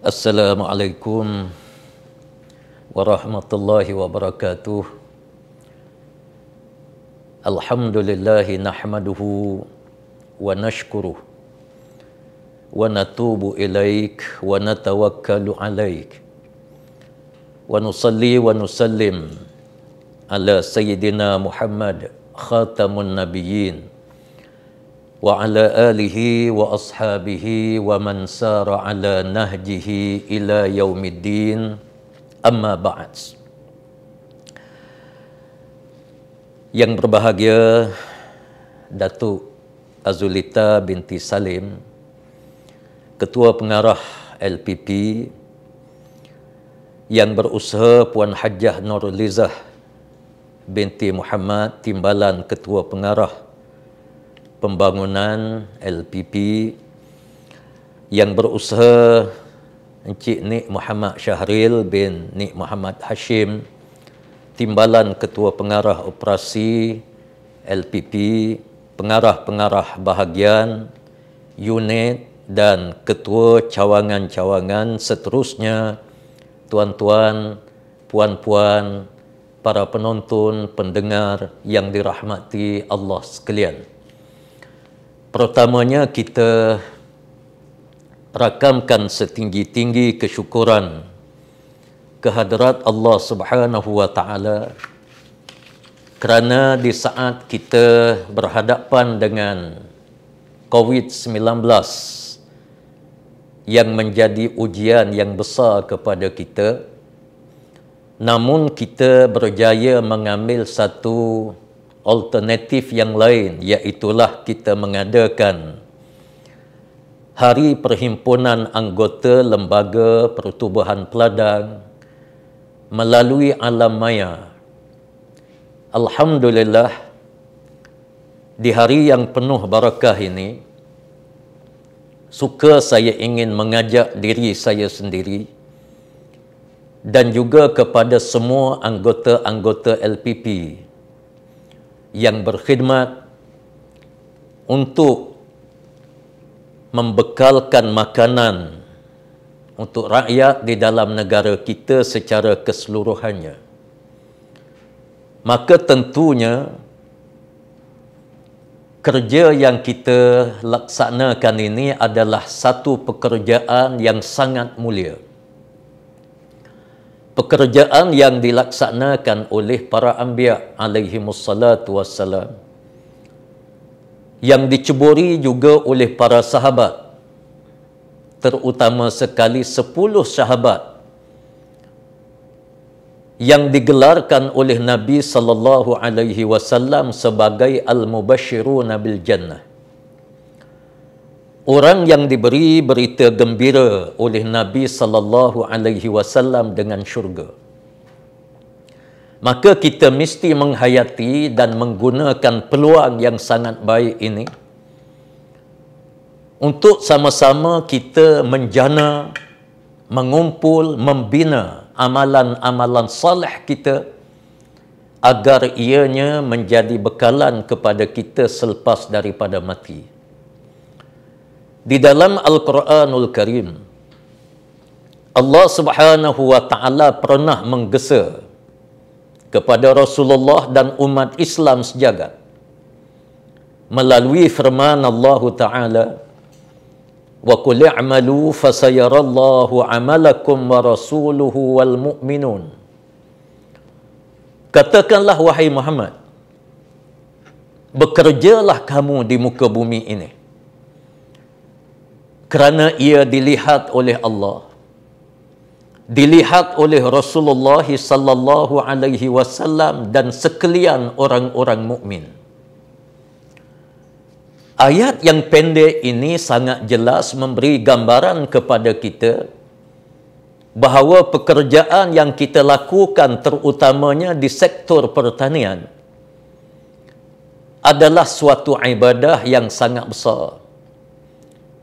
Assalamualaikum warahmatullahi wabarakatuh. Alhamdulillah nahmaduhu wa nashkuruh wa natubu ilaik wa natawakkalu alaik wa nusalli wa nusallim ala sayyidina Muhammad khatamun nabiyyin وعلى آله وأصحابه ومن سار على نهجه إلى يوم الدين أما بعد Yang berbahagia Datuk Azulita binti Salim Ketua Pengarah LPP Yang berusaha Puan Hajah Nurulizah binti Muhammad Timbalan Ketua Pengarah pembangunan LPP yang berusaha Encik Nik Muhammad Syahril bin Nik Muhammad Hashim Timbalan Ketua Pengarah Operasi LPP Pengarah-pengarah bahagian unit dan ketua cawangan-cawangan seterusnya tuan-tuan, puan-puan, para penonton, pendengar yang dirahmati Allah sekalian. Pertamanya kita rakamkan setinggi-tinggi kesyukuran kehadrat Allah Subhanahu wa taala kerana di saat kita berhadapan dengan COVID-19 yang menjadi ujian yang besar kepada kita namun kita berjaya mengambil satu alternatif yang lain iaitulah kita mengadakan hari perhimpunan anggota lembaga pertubuhan peladang melalui alam maya alhamdulillah di hari yang penuh barakah ini suka saya ingin mengajak diri saya sendiri dan juga kepada semua anggota-anggota LPP yang berkhidmat untuk membekalkan makanan untuk rakyat di dalam negara kita secara keseluruhannya maka tentunya kerja yang kita laksanakan ini adalah satu pekerjaan yang sangat mulia pekerjaan yang dilaksanakan oleh para anbiya alaihi wassalatu wassalam yang diceburi juga oleh para sahabat terutama sekali sepuluh sahabat yang digelarkan oleh Nabi sallallahu alaihi wasallam sebagai al-mubasysyiruna bil jannah orang yang diberi berita gembira oleh Nabi sallallahu alaihi wasallam dengan syurga. Maka kita mesti menghayati dan menggunakan peluang yang sangat baik ini untuk sama-sama kita menjana, mengumpul, membina amalan-amalan salih kita agar ianya menjadi bekalan kepada kita selepas daripada mati di dalam Al-Quranul Karim Allah Subhanahu wa taala pernah menggesa kepada Rasulullah dan umat Islam sejagat melalui firman Allah taala wa qul i'malu fasayarallahu 'amalakum wa rasuluhu wal mu'minun Katakanlah wahai Muhammad bekerjalah kamu di muka bumi ini kerana ia dilihat oleh Allah dilihat oleh Rasulullah sallallahu alaihi wasallam dan sekalian orang-orang mukmin. Ayat yang pendek ini sangat jelas memberi gambaran kepada kita bahawa pekerjaan yang kita lakukan terutamanya di sektor pertanian adalah suatu ibadah yang sangat besar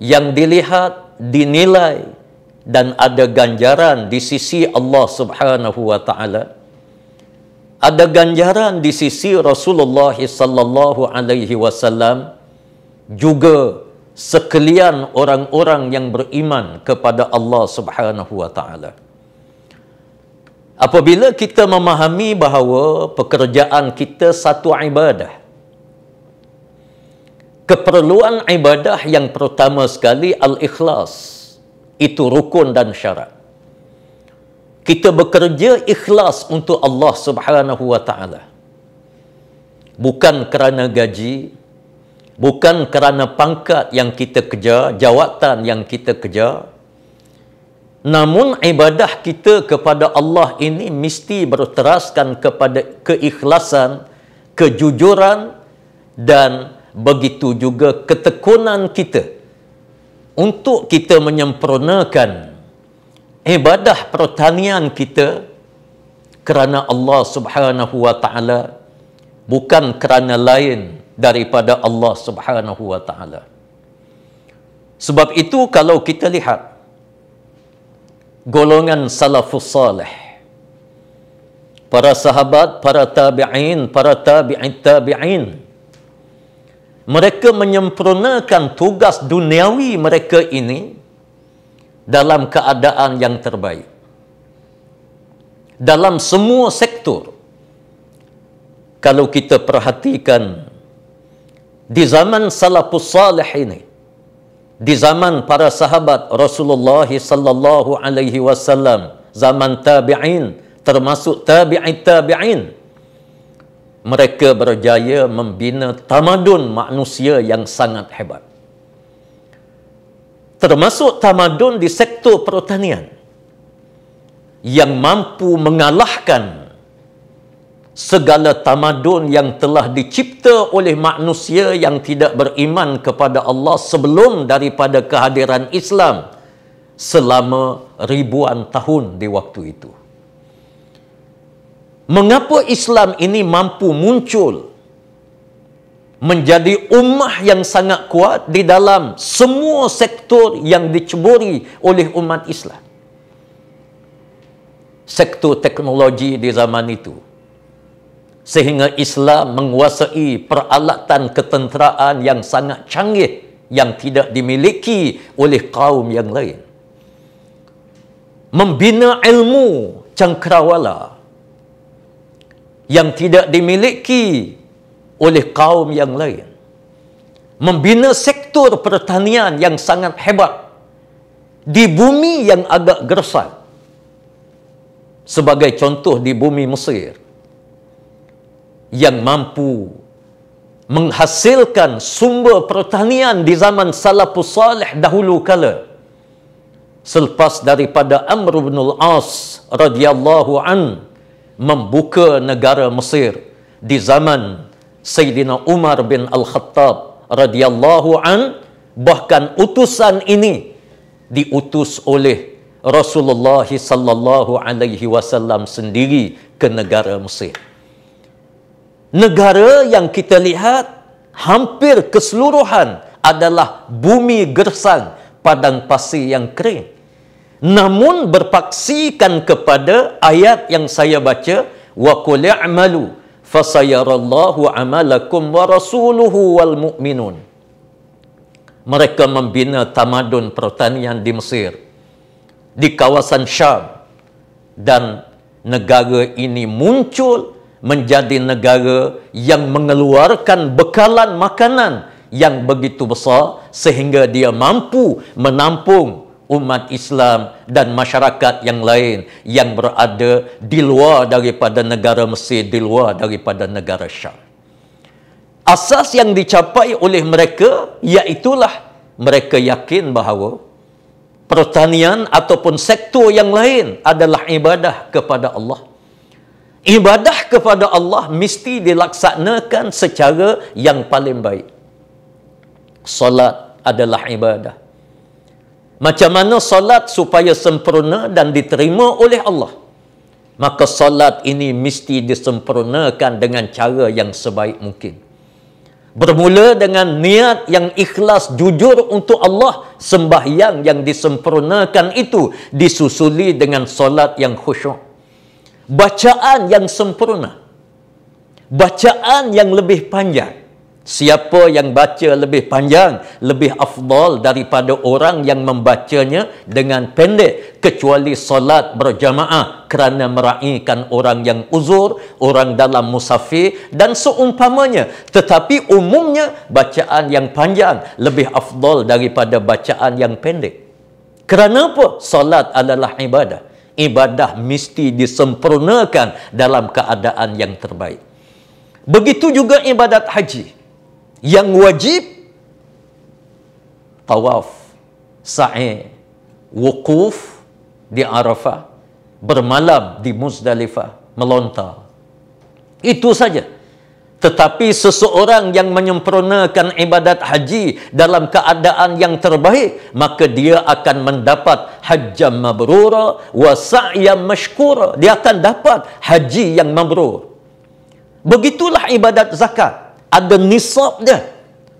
yang dilihat, dinilai dan ada ganjaran di sisi Allah Subhanahu wa taala. Ada ganjaran di sisi Rasulullah sallallahu alaihi wasallam juga sekalian orang-orang yang beriman kepada Allah Subhanahu wa taala. Apabila kita memahami bahawa pekerjaan kita satu ibadah, keperluan ibadah yang pertama sekali al-ikhlas. Itu rukun dan syarat. Kita bekerja ikhlas untuk Allah Subhanahu wa taala. Bukan kerana gaji, bukan kerana pangkat yang kita kejar, jawatan yang kita kejar. Namun ibadah kita kepada Allah ini mesti berteraskan kepada keikhlasan, kejujuran dan begitu juga ketekunan kita untuk kita menyempurnakan ibadah pertanian kita kerana Allah Subhanahu wa taala bukan kerana lain daripada Allah Subhanahu wa taala sebab itu kalau kita lihat golongan salafus salih para sahabat para tabi'in para tabi'in tabi'in mereka menyempurnakan tugas duniawi mereka ini dalam keadaan yang terbaik. Dalam semua sektor, kalau kita perhatikan di zaman salafus salih ini, di zaman para sahabat Rasulullah sallallahu alaihi wasallam, zaman tabi'in termasuk Tabi'in tabi'in, mereka berjaya membina tamadun manusia yang sangat hebat. Termasuk tamadun di sektor pertanian yang mampu mengalahkan segala tamadun yang telah dicipta oleh manusia yang tidak beriman kepada Allah sebelum daripada kehadiran Islam selama ribuan tahun di waktu itu mengapa Islam ini mampu muncul menjadi ummah yang sangat kuat di dalam semua sektor yang diceburi oleh umat Islam. Sektor teknologi di zaman itu sehingga Islam menguasai peralatan ketenteraan yang sangat canggih yang tidak dimiliki oleh kaum yang lain. Membina ilmu cangkrawala yang tidak dimiliki oleh kaum yang lain. Membina sektor pertanian yang sangat hebat di bumi yang agak gersang. Sebagai contoh di bumi Mesir yang mampu menghasilkan sumber pertanian di zaman Salafus Salih dahulu kala selepas daripada Amr bin Al-As radhiyallahu anhu membuka negara Mesir di zaman Sayyidina Umar bin Al-Khattab radhiyallahu an bahkan utusan ini diutus oleh Rasulullah sallallahu alaihi wasallam sendiri ke negara Mesir. Negara yang kita lihat hampir keseluruhan adalah bumi gersang padang pasir yang kering namun berpaksikan kepada ayat yang saya baca wa qul i'malu fasayarallahu amalakum wa rasuluhu wal mu'minun mereka membina tamadun pertanian di Mesir di kawasan Syam dan negara ini muncul menjadi negara yang mengeluarkan bekalan makanan yang begitu besar sehingga dia mampu menampung umat Islam dan masyarakat yang lain yang berada di luar daripada negara Mesir, di luar daripada negara Syam. Asas yang dicapai oleh mereka iaitulah mereka yakin bahawa pertanian ataupun sektor yang lain adalah ibadah kepada Allah. Ibadah kepada Allah mesti dilaksanakan secara yang paling baik. Salat adalah ibadah. Macam mana solat supaya sempurna dan diterima oleh Allah? Maka solat ini mesti disempurnakan dengan cara yang sebaik mungkin. Bermula dengan niat yang ikhlas jujur untuk Allah, sembahyang yang disempurnakan itu disusuli dengan solat yang khusyuk. Bacaan yang sempurna. Bacaan yang lebih panjang. Siapa yang baca lebih panjang lebih afdal daripada orang yang membacanya dengan pendek kecuali solat berjamaah kerana meraihkan orang yang uzur, orang dalam musafir dan seumpamanya. Tetapi umumnya bacaan yang panjang lebih afdal daripada bacaan yang pendek. Kerana apa? Solat adalah ibadah. Ibadah mesti disempurnakan dalam keadaan yang terbaik. Begitu juga ibadat haji yang wajib tawaf sa'i wukuf di Arafah bermalam di Muzdalifah melontar itu saja tetapi seseorang yang menyempurnakan ibadat haji dalam keadaan yang terbaik maka dia akan mendapat hajjam mabrura wa sa'yan mashkura dia akan dapat haji yang mabrur begitulah ibadat zakat ada nisab dia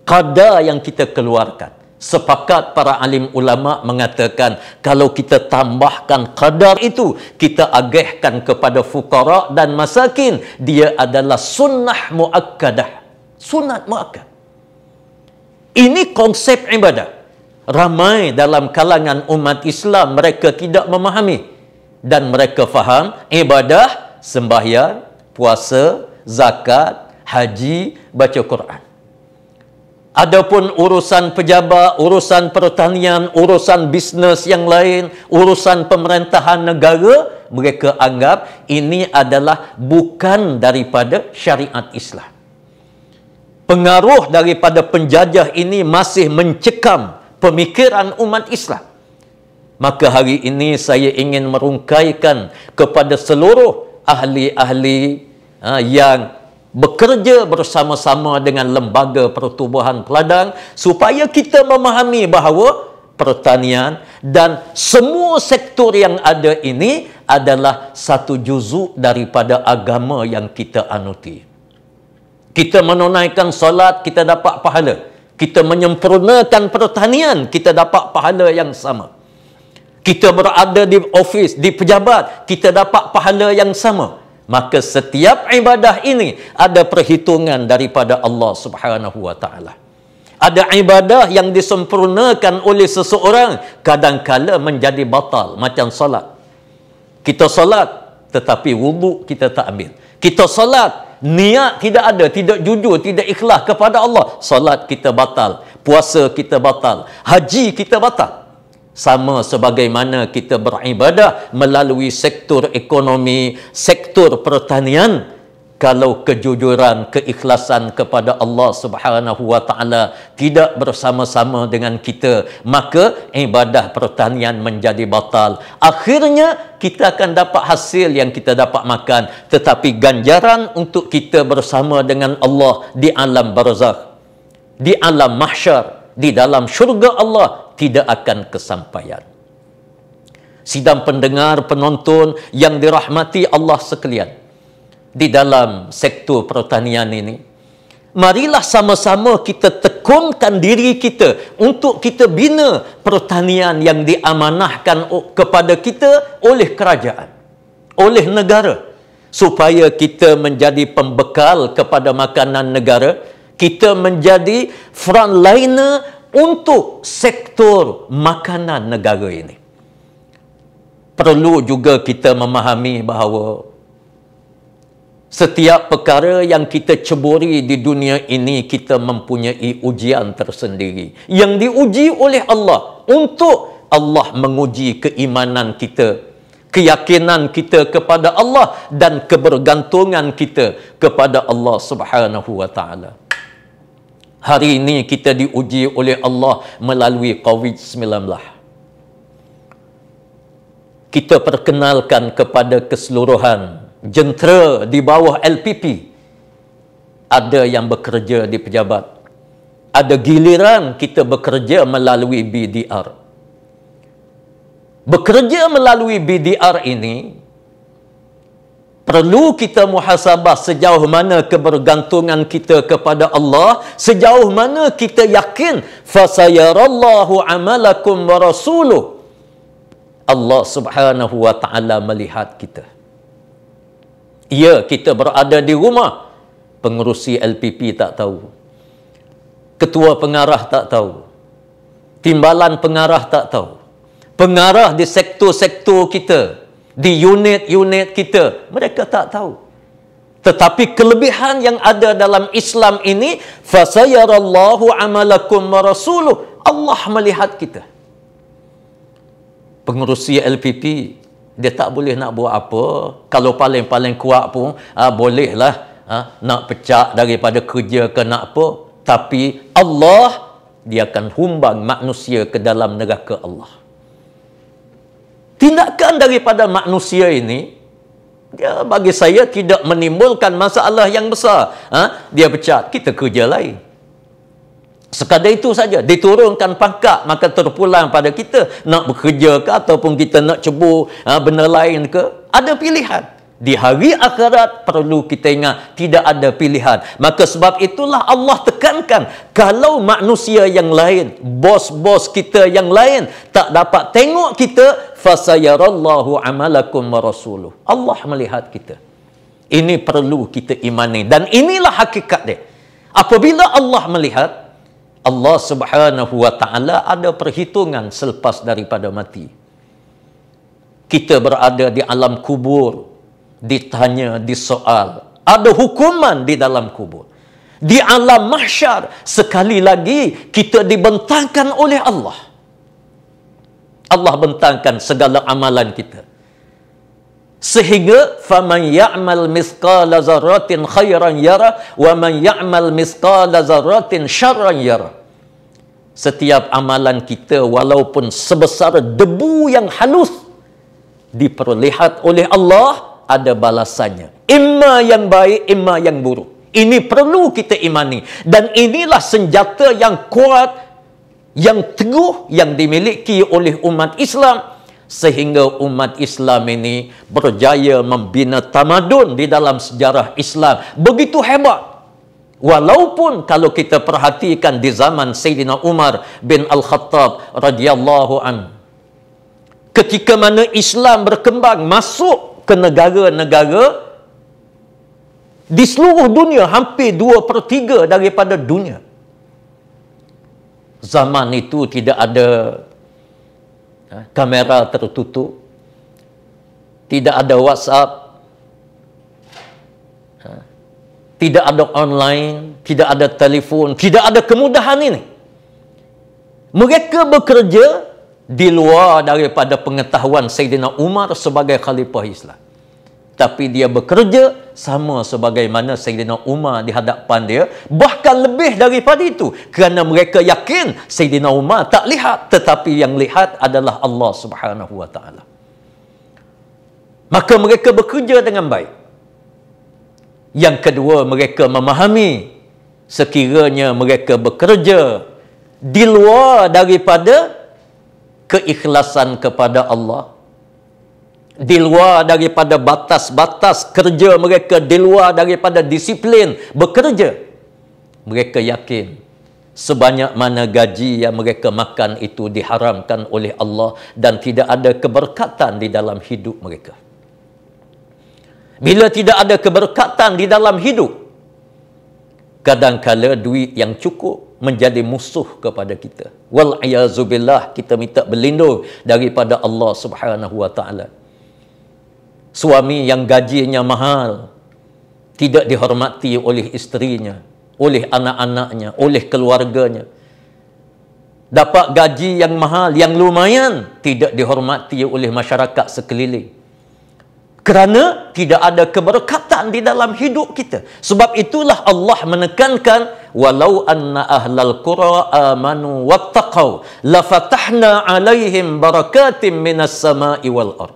kada yang kita keluarkan sepakat para alim ulama mengatakan kalau kita tambahkan kadar itu kita agihkan kepada fukara dan masakin dia adalah sunnah muakkadah sunat muakkad ini konsep ibadah ramai dalam kalangan umat Islam mereka tidak memahami dan mereka faham ibadah sembahyang puasa zakat haji baca Quran. Adapun urusan pejabat, urusan pertanian, urusan bisnes yang lain, urusan pemerintahan negara, mereka anggap ini adalah bukan daripada syariat Islam. Pengaruh daripada penjajah ini masih mencekam pemikiran umat Islam. Maka hari ini saya ingin merungkaikan kepada seluruh ahli-ahli ha, yang bekerja bersama-sama dengan lembaga pertubuhan peladang supaya kita memahami bahawa pertanian dan semua sektor yang ada ini adalah satu juzuk daripada agama yang kita anuti. Kita menunaikan solat, kita dapat pahala. Kita menyempurnakan pertanian, kita dapat pahala yang sama. Kita berada di office di pejabat, kita dapat pahala yang sama maka setiap ibadah ini ada perhitungan daripada Allah Subhanahu wa taala ada ibadah yang disempurnakan oleh seseorang kadangkala menjadi batal macam solat kita solat tetapi wudhu kita tak ambil kita solat niat tidak ada tidak jujur tidak ikhlas kepada Allah solat kita batal puasa kita batal haji kita batal sama sebagaimana kita beribadah melalui sektor ekonomi, sektor pertanian kalau kejujuran, keikhlasan kepada Allah Subhanahu Wa Taala tidak bersama-sama dengan kita, maka ibadah pertanian menjadi batal. Akhirnya kita akan dapat hasil yang kita dapat makan, tetapi ganjaran untuk kita bersama dengan Allah di alam barzakh, di alam mahsyar di dalam syurga Allah tidak akan kesampaian. Sidang pendengar penonton yang dirahmati Allah sekalian di dalam sektor pertanian ini. Marilah sama-sama kita tekunkan diri kita untuk kita bina pertanian yang diamanahkan kepada kita oleh kerajaan, oleh negara supaya kita menjadi pembekal kepada makanan negara kita menjadi frontliner untuk sektor makanan negara ini. Perlu juga kita memahami bahawa setiap perkara yang kita ceburi di dunia ini kita mempunyai ujian tersendiri yang diuji oleh Allah untuk Allah menguji keimanan kita keyakinan kita kepada Allah dan kebergantungan kita kepada Allah Subhanahu wa Hari ini kita diuji oleh Allah melalui COVID-19. Kita perkenalkan kepada keseluruhan jentera di bawah LPP. Ada yang bekerja di pejabat. Ada giliran kita bekerja melalui BDR. Bekerja melalui BDR ini, perlu kita muhasabah sejauh mana kebergantungan kita kepada Allah sejauh mana kita yakin fasayarallahu amalakum wa rasuluh Allah Subhanahu wa taala melihat kita ya kita berada di rumah pengerusi LPP tak tahu ketua pengarah tak tahu timbalan pengarah tak tahu pengarah di sektor-sektor kita di unit-unit kita. Mereka tak tahu. Tetapi kelebihan yang ada dalam Islam ini, فَسَيَرَ اللَّهُ عَمَلَكُمْ وَرَسُولُهُ Allah melihat kita. Pengurusi LPP, dia tak boleh nak buat apa. Kalau paling-paling kuat pun, ha, bolehlah ha, nak pecah daripada kerja ke nak apa. Tapi Allah, dia akan humbang manusia ke dalam neraka Allah tindakan daripada manusia ini dia ya, bagi saya tidak menimbulkan masalah yang besar ha? dia pecat kita kerja lain sekadar itu saja diturunkan pangkat maka terpulang pada kita nak bekerja ke ataupun kita nak cebur ha, benda lain ke ada pilihan di hari akhirat perlu kita ingat tidak ada pilihan. Maka sebab itulah Allah tekankan kalau manusia yang lain, bos-bos kita yang lain tak dapat tengok kita, fasayarallahu amalakum wa rasuluh. Allah melihat kita. Ini perlu kita imani dan inilah hakikat dia. Apabila Allah melihat Allah Subhanahu wa taala ada perhitungan selepas daripada mati. Kita berada di alam kubur, ditanya, disoal. Ada hukuman di dalam kubur. Di alam mahsyar, sekali lagi kita dibentangkan oleh Allah. Allah bentangkan segala amalan kita. Sehingga faman ya'mal mithqala zarratin khairan yara wa man ya'mal mithqala zarratin syarran yara. Setiap amalan kita walaupun sebesar debu yang halus diperlihat oleh Allah ada balasannya. Ima yang baik, imma yang buruk. Ini perlu kita imani. Dan inilah senjata yang kuat, yang teguh, yang dimiliki oleh umat Islam. Sehingga umat Islam ini berjaya membina tamadun di dalam sejarah Islam. Begitu hebat. Walaupun kalau kita perhatikan di zaman Sayyidina Umar bin Al-Khattab radhiyallahu an ketika mana Islam berkembang masuk ke negara-negara di seluruh dunia hampir dua per tiga daripada dunia. Zaman itu tidak ada ha, kamera tertutup, tidak ada WhatsApp, ha, tidak ada online, tidak ada telefon, tidak ada kemudahan ini. Mereka bekerja di luar daripada pengetahuan Sayyidina Umar sebagai khalifah Islam. Tapi dia bekerja sama sebagaimana Sayyidina Umar di hadapan dia. Bahkan lebih daripada itu. Kerana mereka yakin Sayyidina Umar tak lihat. Tetapi yang lihat adalah Allah subhanahu wa ta'ala. Maka mereka bekerja dengan baik. Yang kedua, mereka memahami sekiranya mereka bekerja di luar daripada keikhlasan kepada Allah di luar daripada batas-batas kerja mereka di luar daripada disiplin bekerja mereka yakin sebanyak mana gaji yang mereka makan itu diharamkan oleh Allah dan tidak ada keberkatan di dalam hidup mereka bila tidak ada keberkatan di dalam hidup kadang kadangkala duit yang cukup menjadi musuh kepada kita. Wal ayazubillah kita minta berlindung daripada Allah Subhanahu wa taala. Suami yang gajinya mahal tidak dihormati oleh isterinya, oleh anak-anaknya, oleh keluarganya. Dapat gaji yang mahal, yang lumayan tidak dihormati oleh masyarakat sekeliling kerana tidak ada keberkatan di dalam hidup kita sebab itulah Allah menekankan walau anna ahlal qura amanu wattaqau la fatahna alaihim barakatim minas samai wal ard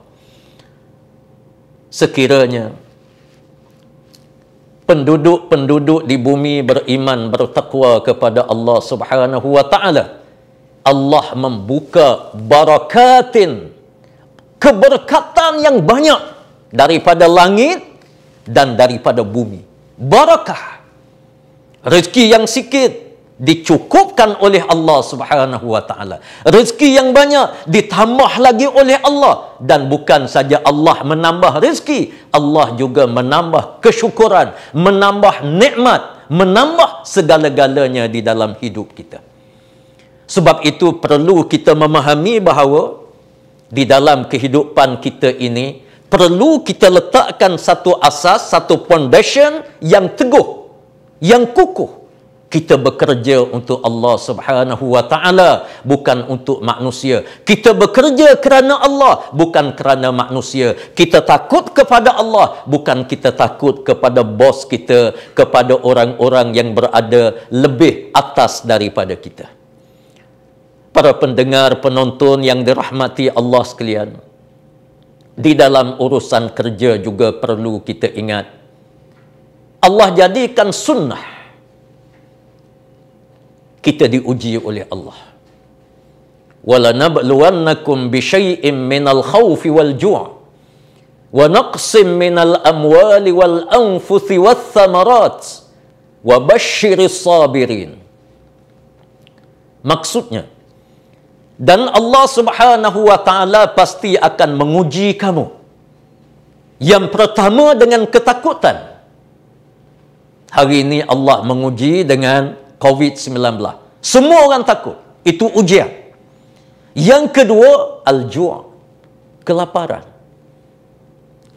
sekiranya penduduk-penduduk di bumi beriman bertakwa kepada Allah Subhanahu wa taala Allah membuka barakatin keberkatan yang banyak daripada langit dan daripada bumi. Barakah. Rezeki yang sikit dicukupkan oleh Allah Subhanahu wa taala. Rezeki yang banyak ditambah lagi oleh Allah dan bukan saja Allah menambah rezeki, Allah juga menambah kesyukuran, menambah nikmat, menambah segala-galanya di dalam hidup kita. Sebab itu perlu kita memahami bahawa di dalam kehidupan kita ini perlu kita letakkan satu asas, satu foundation yang teguh, yang kukuh. Kita bekerja untuk Allah Subhanahu Wa Taala bukan untuk manusia. Kita bekerja kerana Allah bukan kerana manusia. Kita takut kepada Allah bukan kita takut kepada bos kita, kepada orang-orang yang berada lebih atas daripada kita. Para pendengar penonton yang dirahmati Allah sekalian, di dalam urusan kerja juga perlu kita ingat Allah jadikan sunnah kita diuji oleh Allah wala nabluwannakum bi syai'im minal khawfi wal ju' wa naqsim minal amwali wal anfusi wath thamarat wa basyiris sabirin maksudnya dan Allah Subhanahu wa taala pasti akan menguji kamu. Yang pertama dengan ketakutan. Hari ini Allah menguji dengan COVID-19. Semua orang takut. Itu ujian. Yang kedua, al-ju' kelaparan.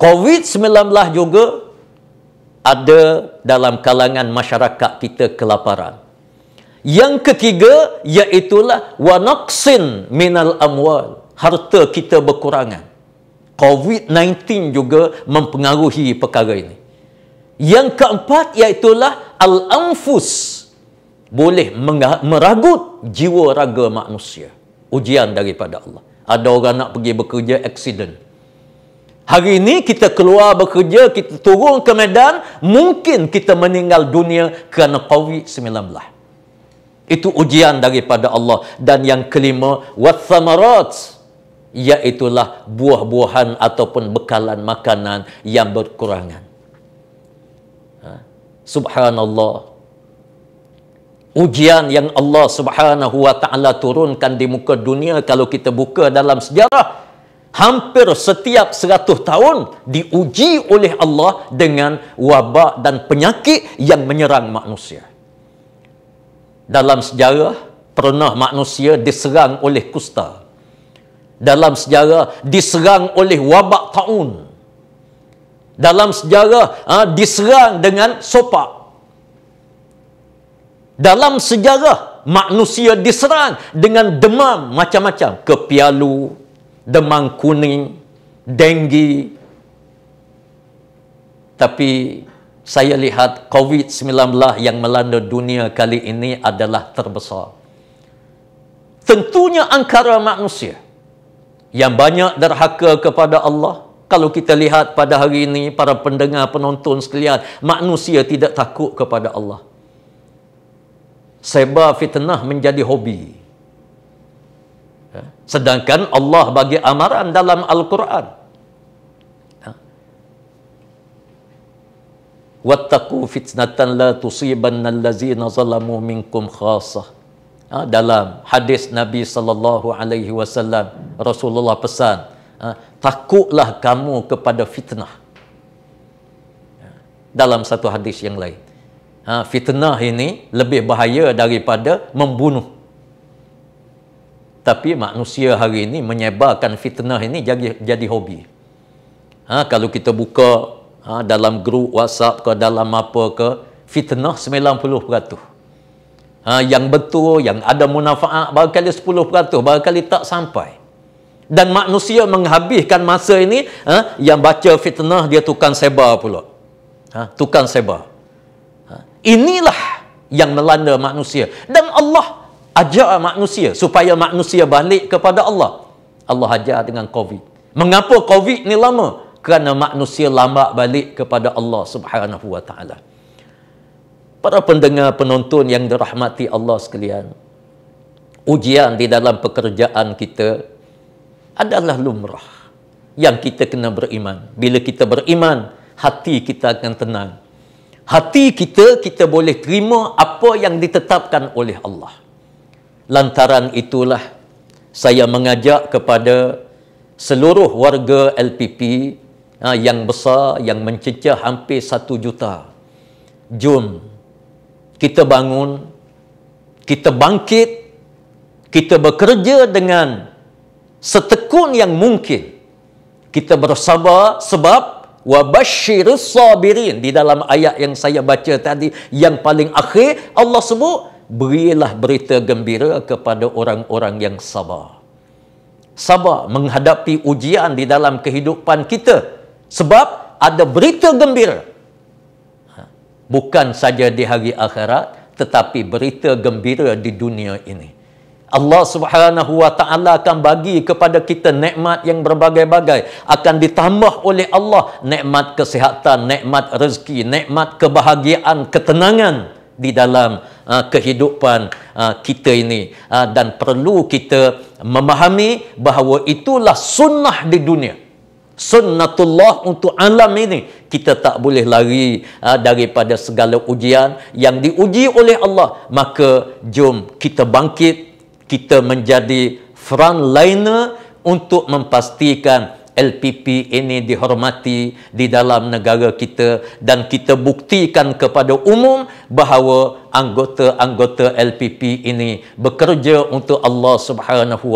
COVID-19 juga ada dalam kalangan masyarakat kita kelaparan. Yang ketiga iaitu wa naqsin minal amwal. Harta kita berkurangan. COVID-19 juga mempengaruhi perkara ini. Yang keempat iaitu al-anfus boleh meragut jiwa raga manusia. Ujian daripada Allah. Ada orang nak pergi bekerja, accident. Hari ini kita keluar bekerja, kita turun ke medan, mungkin kita meninggal dunia kerana COVID-19. Itu ujian daripada Allah. Dan yang kelima, wathamarat. Iaitulah buah-buahan ataupun bekalan makanan yang berkurangan. Ha? Subhanallah. Ujian yang Allah subhanahu wa ta'ala turunkan di muka dunia kalau kita buka dalam sejarah. Hampir setiap seratus tahun diuji oleh Allah dengan wabak dan penyakit yang menyerang manusia dalam sejarah pernah manusia diserang oleh kusta. Dalam sejarah diserang oleh wabak taun. Dalam sejarah ha, diserang dengan sopak. Dalam sejarah manusia diserang dengan demam macam-macam. Kepialu, demam kuning, denggi. Tapi saya lihat COVID-19 yang melanda dunia kali ini adalah terbesar. Tentunya angkara manusia yang banyak derhaka kepada Allah. Kalau kita lihat pada hari ini, para pendengar, penonton sekalian, manusia tidak takut kepada Allah. Sebab fitnah menjadi hobi. Ya. Sedangkan Allah bagi amaran dalam Al-Quran. wattaqu fitnatan la tusibanna allazina zalamu minkum khasah ha, dalam hadis Nabi saw. Rasulullah pesan ha, takutlah kamu kepada fitnah ah, dalam satu hadis yang lain ha, fitnah ini lebih bahaya daripada membunuh tapi manusia hari ini menyebarkan fitnah ini jadi, jadi hobi ha, kalau kita buka ha, dalam grup WhatsApp ke dalam apa ke fitnah 90%. Ha, yang betul, yang ada munafaat barangkali 10%, barangkali tak sampai. Dan manusia menghabiskan masa ini ha, yang baca fitnah dia tukang sebar pula. Ha, tukang sebar. Ha, inilah yang melanda manusia. Dan Allah ajar manusia supaya manusia balik kepada Allah. Allah ajar dengan COVID. Mengapa COVID ni lama? kerana manusia lambat balik kepada Allah Subhanahu wa taala. Para pendengar penonton yang dirahmati Allah sekalian, ujian di dalam pekerjaan kita adalah lumrah yang kita kena beriman. Bila kita beriman, hati kita akan tenang. Hati kita kita boleh terima apa yang ditetapkan oleh Allah. Lantaran itulah saya mengajak kepada seluruh warga LPP Ah, yang besar yang mencecah hampir satu juta. Jom kita bangun, kita bangkit, kita bekerja dengan setekun yang mungkin. Kita bersabar sebab wabashirus sabirin di dalam ayat yang saya baca tadi yang paling akhir Allah sebut berilah berita gembira kepada orang-orang yang sabar. Sabar menghadapi ujian di dalam kehidupan kita. Sebab ada berita gembira. Ha. Bukan saja di hari akhirat, tetapi berita gembira di dunia ini. Allah Subhanahu wa taala akan bagi kepada kita nikmat yang berbagai-bagai akan ditambah oleh Allah nikmat kesihatan, nikmat rezeki, nikmat kebahagiaan, ketenangan di dalam uh, kehidupan uh, kita ini uh, dan perlu kita memahami bahawa itulah sunnah di dunia sunnatullah untuk alam ini kita tak boleh lari ha, daripada segala ujian yang diuji oleh Allah maka jom kita bangkit kita menjadi frontliner untuk memastikan LPP ini dihormati di dalam negara kita dan kita buktikan kepada umum bahawa anggota-anggota LPP ini bekerja untuk Allah Subhanahu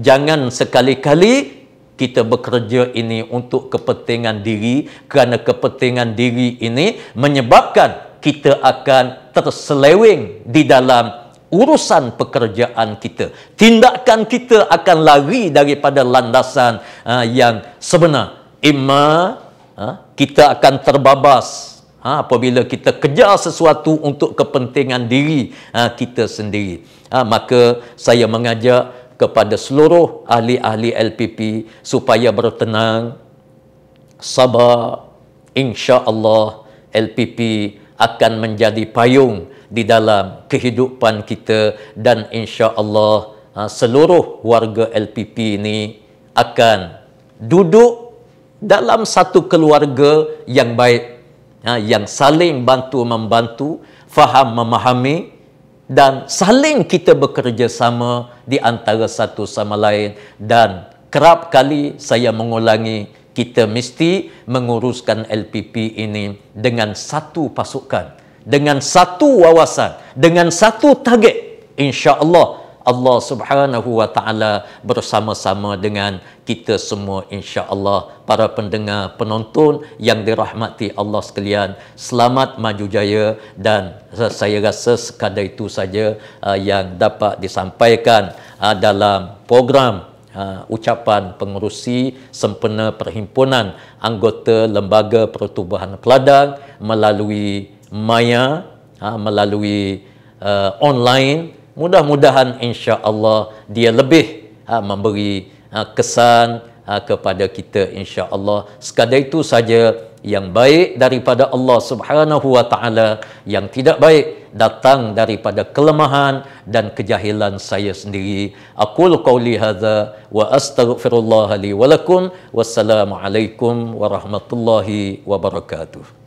jangan sekali-kali kita bekerja ini untuk kepentingan diri kerana kepentingan diri ini menyebabkan kita akan terseleweng di dalam urusan pekerjaan kita. Tindakan kita akan lari daripada landasan uh, yang sebenar. Ima uh, kita akan terbabas uh, apabila kita kejar sesuatu untuk kepentingan diri uh, kita sendiri. Uh, maka saya mengajak kepada seluruh ahli-ahli LPP supaya bertenang sabar insya-Allah LPP akan menjadi payung di dalam kehidupan kita dan insya-Allah ha, seluruh warga LPP ini akan duduk dalam satu keluarga yang baik ha, yang saling bantu membantu faham memahami dan saling kita bekerjasama di antara satu sama lain dan kerap kali saya mengulangi kita mesti menguruskan LPP ini dengan satu pasukan dengan satu wawasan dengan satu target insya-Allah Allah Subhanahu wa taala bersama-sama dengan kita semua insya-Allah para pendengar penonton yang dirahmati Allah sekalian selamat maju jaya dan saya rasa sekadar itu saja uh, yang dapat disampaikan uh, dalam program uh, ucapan pengurusi sempena perhimpunan anggota lembaga pertubuhan peladang melalui maya melalui online mudah-mudahan insya-Allah dia lebih ha, memberi ha, kesan ha, kepada kita insya-Allah. Sekadar itu saja yang baik daripada Allah Subhanahu wa taala, yang tidak baik datang daripada kelemahan dan kejahilan saya sendiri. Aku qawli hadza wa astaghfirullah li wa lakum. Wassalamualaikum warahmatullahi wabarakatuh.